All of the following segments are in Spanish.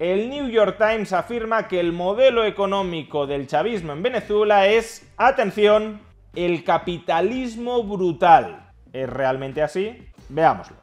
El New York Times afirma que el modelo económico del chavismo en Venezuela es, atención, el capitalismo brutal. ¿Es realmente así? Veámoslo.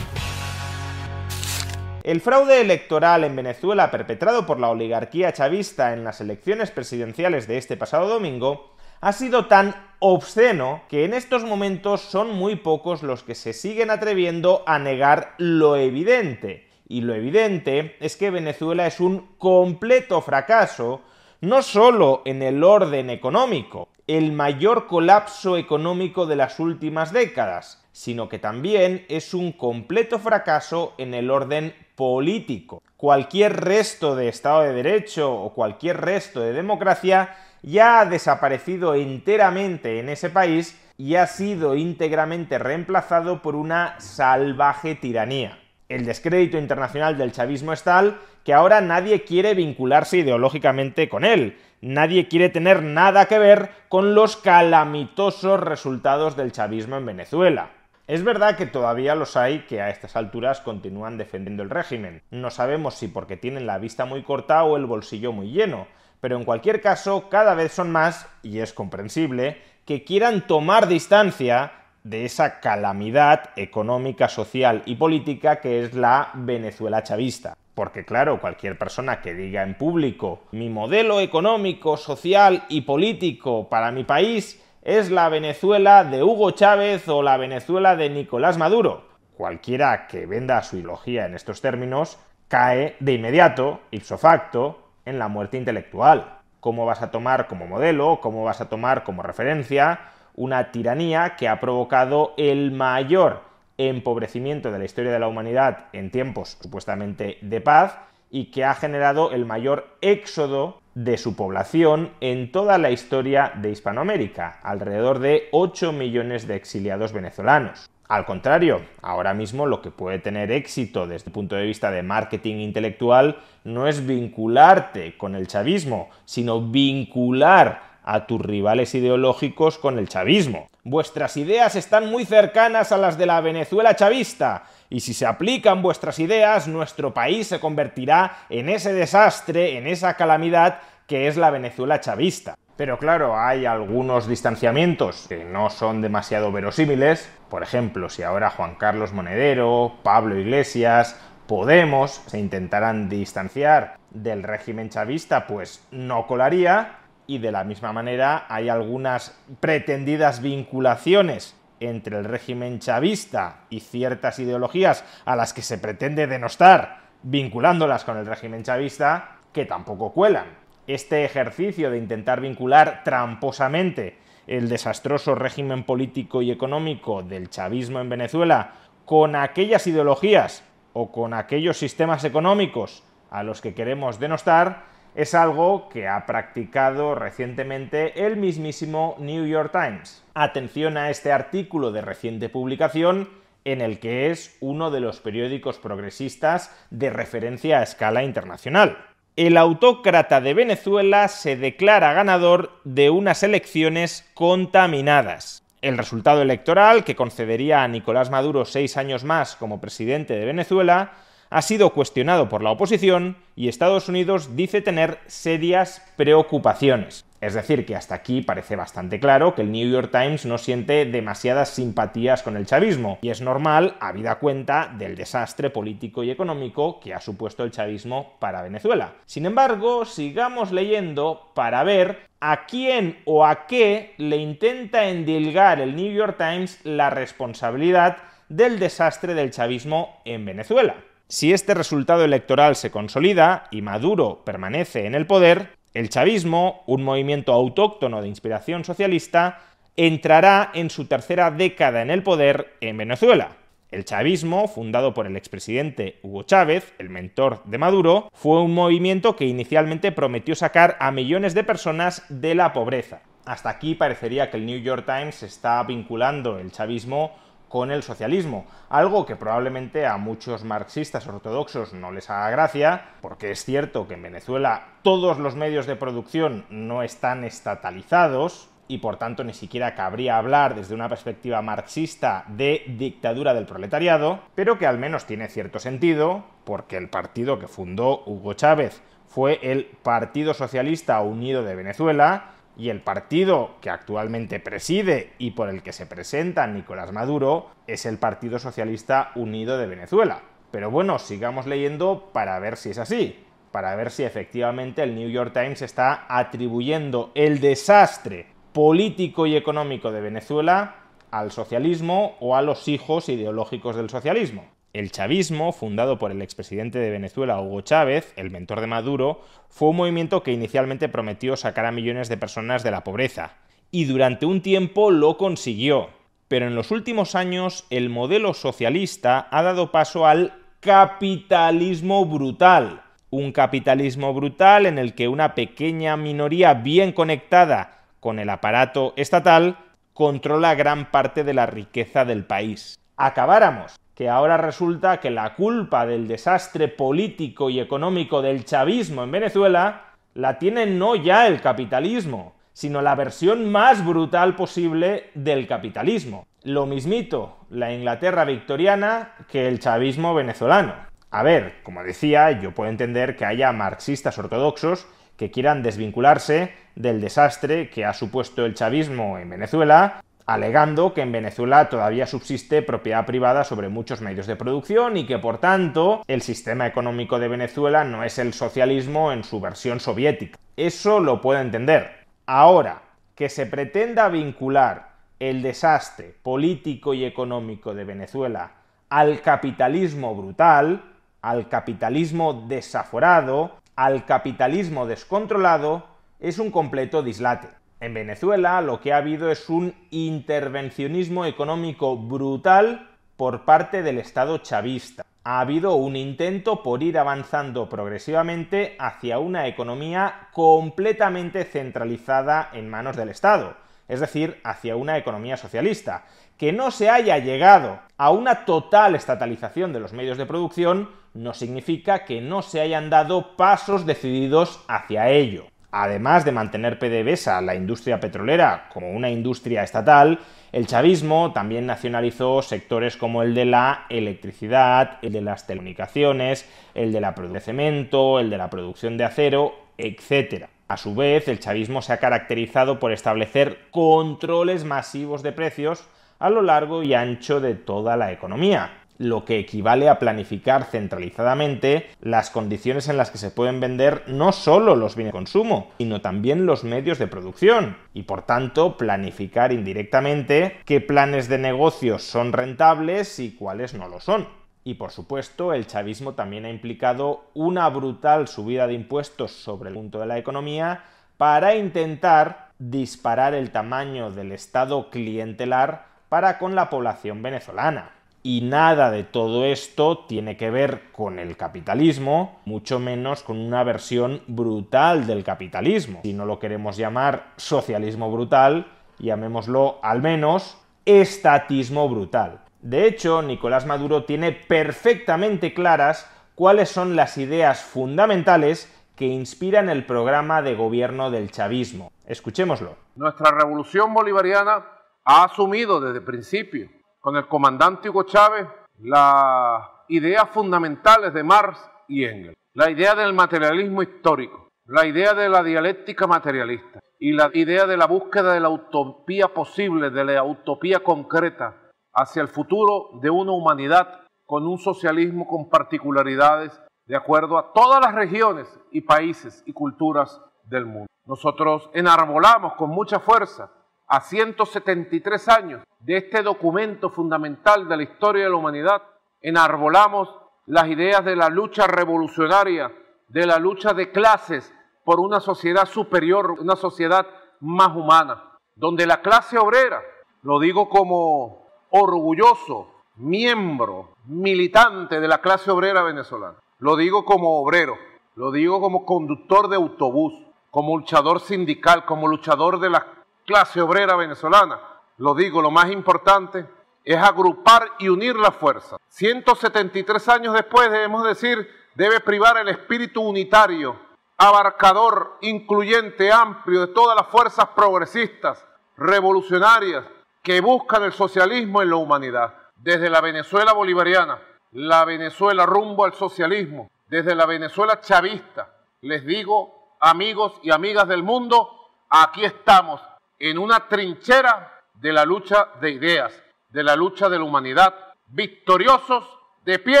El fraude electoral en Venezuela perpetrado por la oligarquía chavista en las elecciones presidenciales de este pasado domingo ha sido tan obsceno que en estos momentos son muy pocos los que se siguen atreviendo a negar lo evidente y lo evidente es que Venezuela es un completo fracaso, no solo en el orden económico, el mayor colapso económico de las últimas décadas, sino que también es un completo fracaso en el orden político. Cualquier resto de Estado de Derecho o cualquier resto de democracia ya ha desaparecido enteramente en ese país y ha sido íntegramente reemplazado por una salvaje tiranía el descrédito internacional del chavismo es tal que ahora nadie quiere vincularse ideológicamente con él, nadie quiere tener nada que ver con los calamitosos resultados del chavismo en Venezuela. Es verdad que todavía los hay que a estas alturas continúan defendiendo el régimen. No sabemos si porque tienen la vista muy corta o el bolsillo muy lleno, pero en cualquier caso cada vez son más, y es comprensible, que quieran tomar distancia de esa calamidad económica, social y política que es la Venezuela chavista. Porque claro, cualquier persona que diga en público, mi modelo económico, social y político para mi país es la Venezuela de Hugo Chávez o la Venezuela de Nicolás Maduro. Cualquiera que venda su ilogía en estos términos cae de inmediato, ipso facto, en la muerte intelectual. ¿Cómo vas a tomar como modelo? ¿Cómo vas a tomar como referencia? una tiranía que ha provocado el mayor empobrecimiento de la historia de la humanidad en tiempos supuestamente de paz y que ha generado el mayor éxodo de su población en toda la historia de Hispanoamérica, alrededor de 8 millones de exiliados venezolanos. Al contrario, ahora mismo lo que puede tener éxito desde el punto de vista de marketing intelectual no es vincularte con el chavismo, sino vincular a tus rivales ideológicos con el chavismo. Vuestras ideas están muy cercanas a las de la Venezuela chavista, y si se aplican vuestras ideas, nuestro país se convertirá en ese desastre, en esa calamidad que es la Venezuela chavista. Pero claro, hay algunos distanciamientos que no son demasiado verosímiles. Por ejemplo, si ahora Juan Carlos Monedero, Pablo Iglesias, Podemos se intentaran distanciar del régimen chavista, pues no colaría. Y de la misma manera hay algunas pretendidas vinculaciones entre el régimen chavista y ciertas ideologías a las que se pretende denostar vinculándolas con el régimen chavista que tampoco cuelan. Este ejercicio de intentar vincular tramposamente el desastroso régimen político y económico del chavismo en Venezuela con aquellas ideologías o con aquellos sistemas económicos a los que queremos denostar es algo que ha practicado recientemente el mismísimo New York Times. Atención a este artículo de reciente publicación en el que es uno de los periódicos progresistas de referencia a escala internacional. El autócrata de Venezuela se declara ganador de unas elecciones contaminadas. El resultado electoral, que concedería a Nicolás Maduro seis años más como presidente de Venezuela, ha sido cuestionado por la oposición y Estados Unidos dice tener serias preocupaciones. Es decir, que hasta aquí parece bastante claro que el New York Times no siente demasiadas simpatías con el chavismo, y es normal, habida cuenta del desastre político y económico que ha supuesto el chavismo para Venezuela. Sin embargo, sigamos leyendo para ver a quién o a qué le intenta endilgar el New York Times la responsabilidad del desastre del chavismo en Venezuela. Si este resultado electoral se consolida y Maduro permanece en el poder, el chavismo, un movimiento autóctono de inspiración socialista, entrará en su tercera década en el poder en Venezuela. El chavismo, fundado por el expresidente Hugo Chávez, el mentor de Maduro, fue un movimiento que inicialmente prometió sacar a millones de personas de la pobreza. Hasta aquí parecería que el New York Times está vinculando el chavismo con el socialismo, algo que probablemente a muchos marxistas ortodoxos no les haga gracia, porque es cierto que en Venezuela todos los medios de producción no están estatalizados, y por tanto ni siquiera cabría hablar desde una perspectiva marxista de dictadura del proletariado, pero que al menos tiene cierto sentido, porque el partido que fundó Hugo Chávez fue el Partido Socialista Unido de Venezuela, y el partido que actualmente preside y por el que se presenta Nicolás Maduro es el Partido Socialista Unido de Venezuela. Pero bueno, sigamos leyendo para ver si es así, para ver si efectivamente el New York Times está atribuyendo el desastre político y económico de Venezuela al socialismo o a los hijos ideológicos del socialismo. El chavismo, fundado por el expresidente de Venezuela Hugo Chávez, el mentor de Maduro, fue un movimiento que inicialmente prometió sacar a millones de personas de la pobreza. Y durante un tiempo lo consiguió. Pero en los últimos años el modelo socialista ha dado paso al capitalismo brutal. Un capitalismo brutal en el que una pequeña minoría bien conectada con el aparato estatal controla gran parte de la riqueza del país. Acabáramos que ahora resulta que la culpa del desastre político y económico del chavismo en Venezuela la tiene no ya el capitalismo, sino la versión más brutal posible del capitalismo. Lo mismito la Inglaterra victoriana que el chavismo venezolano. A ver, como decía, yo puedo entender que haya marxistas ortodoxos que quieran desvincularse del desastre que ha supuesto el chavismo en Venezuela alegando que en Venezuela todavía subsiste propiedad privada sobre muchos medios de producción y que por tanto el sistema económico de Venezuela no es el socialismo en su versión soviética. Eso lo puedo entender. Ahora, que se pretenda vincular el desastre político y económico de Venezuela al capitalismo brutal, al capitalismo desaforado, al capitalismo descontrolado, es un completo dislate en Venezuela lo que ha habido es un intervencionismo económico brutal por parte del Estado chavista. Ha habido un intento por ir avanzando progresivamente hacia una economía completamente centralizada en manos del Estado, es decir, hacia una economía socialista. Que no se haya llegado a una total estatalización de los medios de producción no significa que no se hayan dado pasos decididos hacia ello además de mantener PDVSA, la industria petrolera, como una industria estatal, el chavismo también nacionalizó sectores como el de la electricidad, el de las telecomunicaciones, el de la producción de cemento, el de la producción de acero, etc. A su vez, el chavismo se ha caracterizado por establecer controles masivos de precios a lo largo y ancho de toda la economía lo que equivale a planificar centralizadamente las condiciones en las que se pueden vender no solo los bienes de consumo, sino también los medios de producción, y por tanto planificar indirectamente qué planes de negocios son rentables y cuáles no lo son. Y por supuesto, el chavismo también ha implicado una brutal subida de impuestos sobre el punto de la economía para intentar disparar el tamaño del Estado clientelar para con la población venezolana y nada de todo esto tiene que ver con el capitalismo, mucho menos con una versión brutal del capitalismo. Si no lo queremos llamar socialismo brutal, llamémoslo al menos estatismo brutal. De hecho, Nicolás Maduro tiene perfectamente claras cuáles son las ideas fundamentales que inspiran el programa de gobierno del chavismo. Escuchémoslo. Nuestra revolución bolivariana ha asumido desde el principio con el comandante Hugo Chávez las ideas fundamentales de Marx y Engels, la idea del materialismo histórico, la idea de la dialéctica materialista y la idea de la búsqueda de la utopía posible, de la utopía concreta hacia el futuro de una humanidad con un socialismo con particularidades de acuerdo a todas las regiones y países y culturas del mundo. Nosotros enarbolamos con mucha fuerza a 173 años de este documento fundamental de la historia de la humanidad, enarbolamos las ideas de la lucha revolucionaria, de la lucha de clases por una sociedad superior, una sociedad más humana, donde la clase obrera, lo digo como orgulloso miembro, militante de la clase obrera venezolana, lo digo como obrero, lo digo como conductor de autobús, como luchador sindical, como luchador de las clase obrera venezolana. Lo digo, lo más importante es agrupar y unir las fuerzas. 173 años después, debemos decir, debe privar el espíritu unitario, abarcador, incluyente, amplio de todas las fuerzas progresistas, revolucionarias, que buscan el socialismo en la humanidad. Desde la Venezuela bolivariana, la Venezuela rumbo al socialismo, desde la Venezuela chavista, les digo, amigos y amigas del mundo, aquí estamos en una trinchera de la lucha de ideas, de la lucha de la humanidad, victoriosos de pie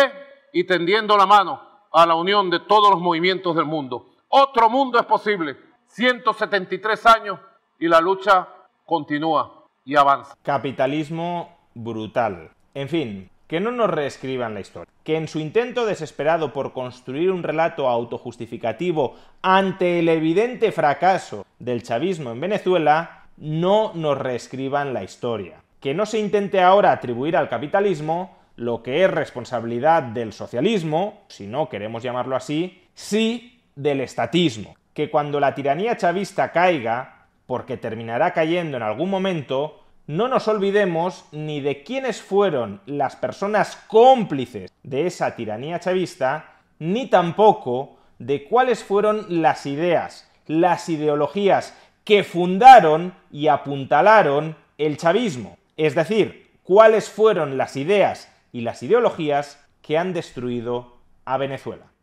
y tendiendo la mano a la unión de todos los movimientos del mundo. Otro mundo es posible. 173 años y la lucha continúa y avanza. Capitalismo brutal. En fin, que no nos reescriban la historia. Que en su intento desesperado por construir un relato autojustificativo ante el evidente fracaso del chavismo en Venezuela, no nos reescriban la historia. Que no se intente ahora atribuir al capitalismo lo que es responsabilidad del socialismo, si no queremos llamarlo así, sí del estatismo. Que cuando la tiranía chavista caiga, porque terminará cayendo en algún momento, no nos olvidemos ni de quiénes fueron las personas cómplices de esa tiranía chavista, ni tampoco de cuáles fueron las ideas, las ideologías que fundaron y apuntalaron el chavismo, es decir, cuáles fueron las ideas y las ideologías que han destruido a Venezuela.